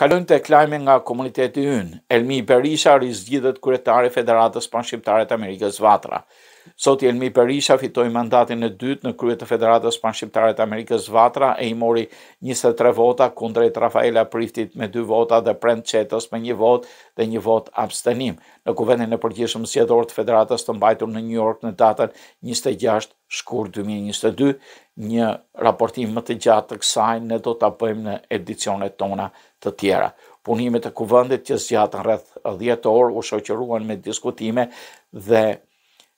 Kalojmë tek lajmi nga komuniteti ynë. Elmi Berisha rizgjidhet kryetari Federatës Panshqiptare të Amerikës Vatra. Sot Elmi Perisha fitoi mandatin e dytë në krye të Federatës Panshqiptare të Amerikës Vatra e i mori 23 vota kundrejt Rafaela Priftit me 2 vota dhe Prent me 1 votë dhe 1 vot abstenim në kuvendin e përgjithshëm zgjedhor të Federatës të mbajtur në New York në datën 26 shkur 2022, një raportim më të gjatë të kësaj ne do ta bëjmë në edicionet tona të tjera. Punimet e kuvendit që zgjatën rreth 10 orë u shoqëruan me diskutime dhe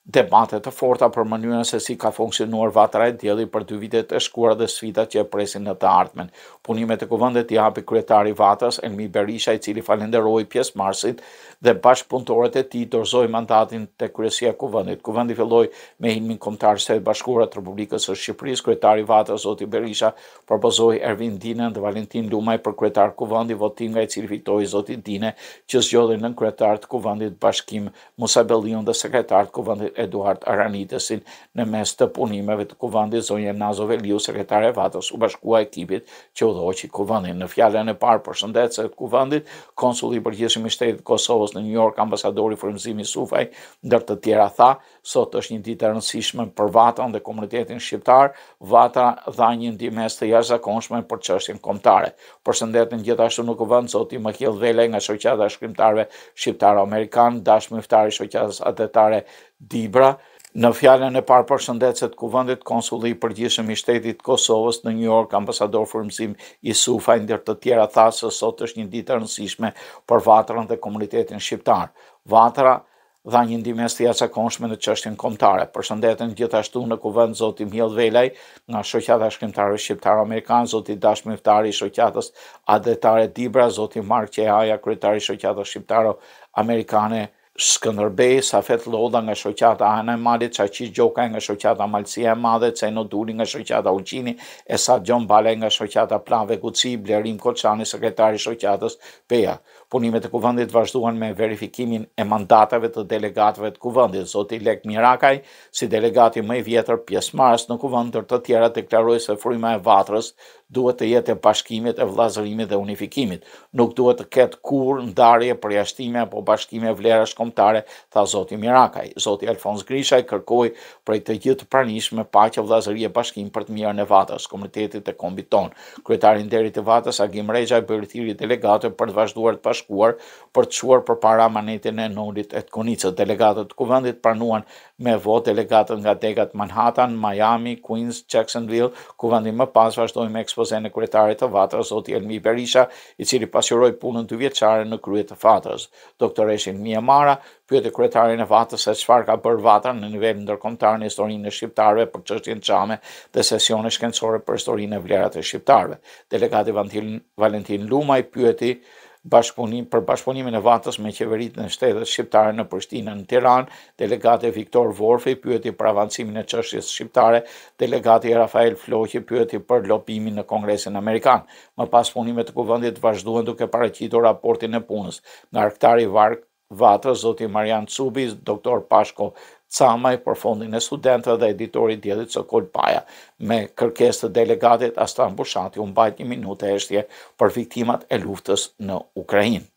debate të forta për mënyrën se si ka funksionuar vatra e djeli për dy vitet e shkuara dhe sfidat që e presin në të ardhmen. Punimet e kuvëndet i hapi kryetari i Elmi Berisha i cili falenderoi pjesëmarrësit dhe bashkëpunëtorët e tij dorzoj mandatin të kryesia e Kuvëndi Kuvendi filloi me himnin kombëtar të bashkurat të Republikës së Shqipërisë, kryetari i Zoti Berisha propozoi Ervin Dinën dhe Valentin Lumaj për kryetar kuvëndi votin nga i cili fitoi Zoti Dine, që zgjodhën në kryetar të kuvendit Bashkim Musabellion dhe sekretar të kuvendit Eduard Aranitesin në mes të punimeve të kuvandit zonje Nazo Veliu, sekretare vatës u bashkua ekipit që u dhoqi kuvandit. Në fjallën e parë për shëndetës e kuvandit, konsul i përgjeshëm i shtetit Kosovës në New York, ambasadori frimzimi Sufaj, ndër të tjera tha, sot është një ditë rëndësishme për vatën dhe komunitetin shqiptar, vata dha një ndimes të jashtëzakonshme për çështjen kombëtare. Përshëndetën gjithashtu në kuvend zoti Mahill Vele nga shoqata e shkrimtarëve shqiptar-amerikan, dashmëftari shoqatës atëtare Dibra, në fjallën e parë për shëndecet ku vëndit konsulli i i shtetit Kosovës në New York, ambasador fërmësim i Sufa, ndër të tjera tha se sot është një ditë rëndësishme për vatrën dhe komunitetin shqiptar. Vatra dha një ndimes të konshme në çështjen kombëtare. Përshëndetën gjithashtu në kuvend zoti Mjell Velaj nga shoqata e shkrimtarëve shqiptar amerikan, zoti Dash i shoqatës adetare Dibra, zoti Mark Qehaja, kryetari i shoqatës shqiptaro amerikane, Skënderbej, Safet Lodha nga shoqata Ana e Malit, Çaqi Gjoka nga shoqata Malësia e Madhe, Ceno Duli nga shoqata Ulqini, Esa Gjon Bale nga shoqata Planve Kuçi, Blerim Koçani, sekretari i shoqatas Peja. Punimet e kuvendit vazhduan me verifikimin e mandatave të delegatëve të kuvendit. Zoti Lek Mirakaj, si delegati më i vjetër pjesëmarrës në kuvend, ndër të tjera deklaroi se fryma e Vatrës duhet të jetë e bashkimit, e vëllazërimit dhe unifikimit. Nuk duhet të ketë kurrë ndarje përjashtime apo bashkime vlerash shkomtare, tha Zoti Mirakaj. Zoti Alfons Grishaj kërkoj për e të gjithë pranish me pacha vlazëri e bashkim për të mirë në vatës, komunitetit e kombi tonë. Kryetarin deri të vatës, Agim Rejaj, për e të delegatë për të vazhduar të bashkuar për të shuar për para manetin e nëndit e të kunicët. Delegatët të kuvendit pranuan me vot delegatët nga degat Manhattan, Miami, Queens, Jacksonville, kuvëndin më pas vazhdoj me e kryetarit të vatës, Zoti Elmi Berisha, i cili pasjuroj punën të vjeqare në kryet të fatës. Doktoreshin Mara, Vatra, pyeti kryetarin e Vatës se çfarë ka bërë Vatra në nivel ndërkombëtar në historinë e shqiptarëve për çështjen çame dhe sesione shkencore për historinë e vlerat e shqiptarëve. Delegati Valentin Lumaj pyeti bashkëpunim për bashkëpunimin e Vatës me qeveritë në shtetet shqiptare në Prishtinë në Tiranë, delegati Viktor Vorfi pyeti për avancimin e çështjes shqiptare, delegati Rafael Floqi pyeti për lobimin në Kongresin Amerikan. Më pas punimet e kuvendit vazhduan duke paraqitur raportin e punës. Nga arktari Vark Vatrës, zoti Marian Cubi, doktor Pashko Camaj, për fondin e studentëve dhe editori djedit së Kolpaja. Me kërkes të delegatit Astan Bushati, unë bajt një minute eshtje për viktimat e luftës në Ukrajin.